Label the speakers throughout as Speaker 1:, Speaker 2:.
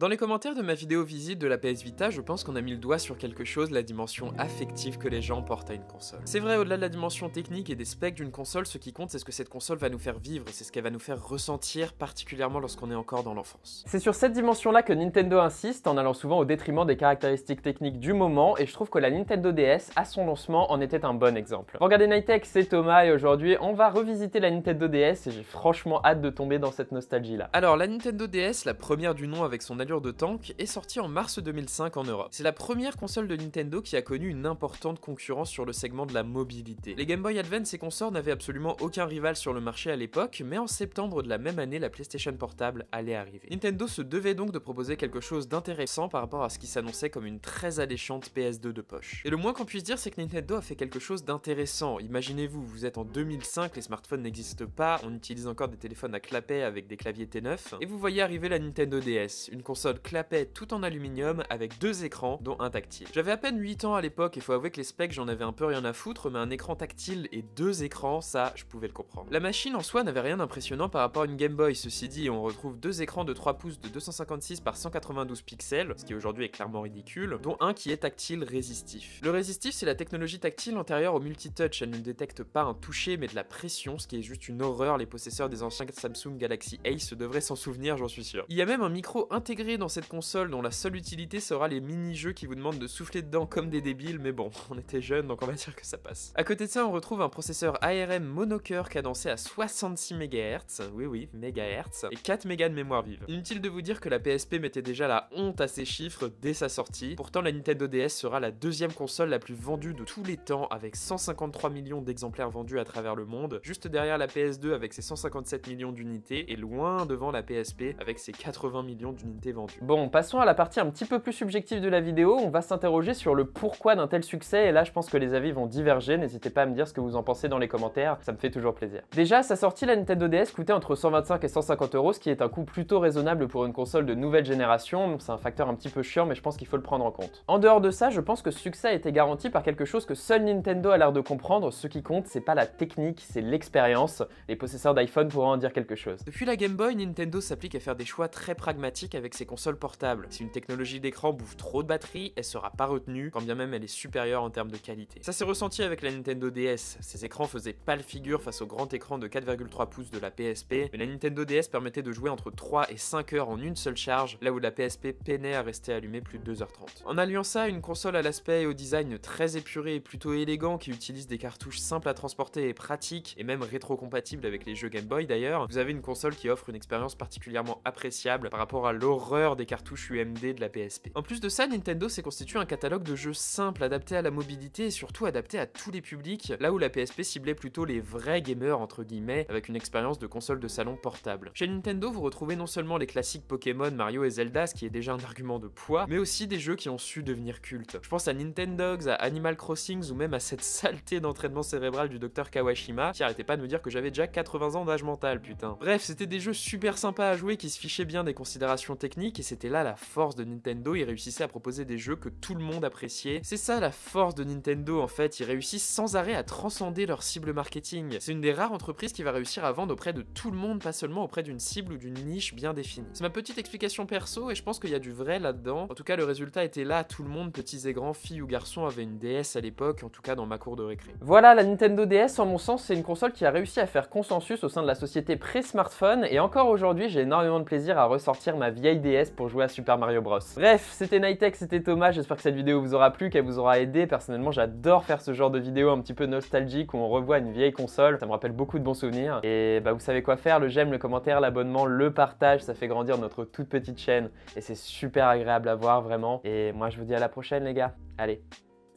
Speaker 1: Dans les commentaires de ma vidéo visite de la PS Vita, je pense qu'on a mis le doigt sur quelque chose, la dimension affective que les gens portent à une console. C'est vrai, au-delà de la dimension technique et des specs d'une console, ce qui compte, c'est ce que cette console va nous faire vivre et c'est ce qu'elle va nous faire ressentir, particulièrement lorsqu'on est encore dans l'enfance. C'est sur cette dimension-là que Nintendo insiste, en allant souvent au détriment des caractéristiques techniques du moment, et je trouve que la Nintendo DS, à son lancement, en était un bon exemple. Regardez Nitech, c'est Thomas, et aujourd'hui, on va revisiter la Nintendo DS, et j'ai franchement hâte de tomber dans cette nostalgie-là. Alors, la Nintendo DS, la première du nom avec son de tank, est sortie en mars 2005 en Europe. C'est la première console de Nintendo qui a connu une importante concurrence sur le segment de la mobilité. Les Game Boy Advance et consorts n'avaient absolument aucun rival sur le marché à l'époque, mais en septembre de la même année, la PlayStation Portable allait arriver. Nintendo se devait donc de proposer quelque chose d'intéressant par rapport à ce qui s'annonçait comme une très alléchante PS2 de poche. Et le moins qu'on puisse dire, c'est que Nintendo a fait quelque chose d'intéressant. Imaginez-vous, vous êtes en 2005, les smartphones n'existent pas, on utilise encore des téléphones à clapet avec des claviers T9, et vous voyez arriver la Nintendo DS, une console console clapet tout en aluminium avec deux écrans, dont un tactile. J'avais à peine 8 ans à l'époque et faut avouer que les specs j'en avais un peu rien à foutre, mais un écran tactile et deux écrans, ça je pouvais le comprendre. La machine en soi n'avait rien d'impressionnant par rapport à une Game Boy, ceci dit, on retrouve deux écrans de 3 pouces de 256 par 192 pixels, ce qui aujourd'hui est clairement ridicule, dont un qui est tactile résistif. Le résistif, c'est la technologie tactile antérieure au multi touch, elle ne détecte pas un toucher mais de la pression, ce qui est juste une horreur, les possesseurs des anciens Samsung Galaxy Ace devraient s'en souvenir, j'en suis sûr. Il y a même un micro intégré dans cette console dont la seule utilité sera les mini-jeux qui vous demandent de souffler dedans comme des débiles, mais bon, on était jeune donc on va dire que ça passe. À côté de ça, on retrouve un processeur ARM monocœur cadencé à 66 MHz, oui oui, MHz, et 4 mégas de mémoire vive. Inutile de vous dire que la PSP mettait déjà la honte à ces chiffres dès sa sortie, pourtant la Nintendo DS sera la deuxième console la plus vendue de tous les temps avec 153 millions d'exemplaires vendus à travers le monde, juste derrière la PS2 avec ses 157 millions d'unités et loin devant la PSP avec ses 80 millions d'unités Bon, passons à la partie un petit peu plus subjective de la vidéo. On va s'interroger sur le pourquoi d'un tel succès. Et là, je pense que les avis vont diverger. N'hésitez pas à me dire ce que vous en pensez dans les commentaires. Ça me fait toujours plaisir. Déjà, sa sortie, la Nintendo DS coûtait entre 125 et 150 euros, ce qui est un coût plutôt raisonnable pour une console de nouvelle génération. c'est un facteur un petit peu chiant, mais je pense qu'il faut le prendre en compte. En dehors de ça, je pense que ce succès a été garanti par quelque chose que seul Nintendo a l'air de comprendre. Ce qui compte, c'est pas la technique, c'est l'expérience. Les possesseurs d'iPhone pourront en dire quelque chose. Depuis la Game Boy, Nintendo s'applique à faire des choix très pragmatiques avec ses Console consoles portables. Si une technologie d'écran bouffe trop de batterie, elle sera pas retenue, quand bien même elle est supérieure en termes de qualité. Ça s'est ressenti avec la Nintendo DS. Ces écrans faisaient pas pâle figure face au grand écran de 4,3 pouces de la PSP, mais la Nintendo DS permettait de jouer entre 3 et 5 heures en une seule charge, là où la PSP peinait à rester allumée plus de 2h30. En alliant ça une console à l'aspect et au design très épuré et plutôt élégant qui utilise des cartouches simples à transporter et pratiques, et même rétro-compatibles avec les jeux Game Boy d'ailleurs, vous avez une console qui offre une expérience particulièrement appréciable par rapport à l'horreur des cartouches UMD de la PSP. En plus de ça, Nintendo s'est constitué un catalogue de jeux simples adaptés à la mobilité et surtout adaptés à tous les publics, là où la PSP ciblait plutôt les vrais gamers entre guillemets, avec une expérience de console de salon portable. Chez Nintendo, vous retrouvez non seulement les classiques Pokémon, Mario et Zelda, ce qui est déjà un argument de poids, mais aussi des jeux qui ont su devenir cultes. Je pense à Nintendogs, à Animal Crossings ou même à cette saleté d'entraînement cérébral du docteur Kawashima qui arrêtait pas de me dire que j'avais déjà 80 ans d'âge mental, putain. Bref, c'était des jeux super sympas à jouer qui se fichaient bien des considérations techniques et c'était là la force de Nintendo, ils réussissaient à proposer des jeux que tout le monde appréciait. C'est ça la force de Nintendo en fait, ils réussissent sans arrêt à transcender leur cible marketing. C'est une des rares entreprises qui va réussir à vendre auprès de tout le monde, pas seulement auprès d'une cible ou d'une niche bien définie. C'est ma petite explication perso et je pense qu'il y a du vrai là-dedans. En tout cas, le résultat était là, tout le monde, petits et grands, filles ou garçons, avait une DS à l'époque, en tout cas dans ma cour de récré. Voilà, la Nintendo DS, en mon sens, c'est une console qui a réussi à faire consensus au sein de la société pré-smartphone et encore aujourd'hui, j'ai énormément de plaisir à ressortir ma vieille DS pour jouer à Super Mario Bros. Bref, c'était Nitech, c'était Thomas, j'espère que cette vidéo vous aura plu, qu'elle vous aura aidé. Personnellement, j'adore faire ce genre de vidéo un petit peu nostalgique où on revoit une vieille console, ça me rappelle beaucoup de bons souvenirs. Et bah vous savez quoi faire, le j'aime, le commentaire, l'abonnement, le partage, ça fait grandir notre toute petite chaîne et c'est super agréable à voir vraiment. Et moi je vous dis à la prochaine les gars. Allez,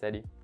Speaker 1: salut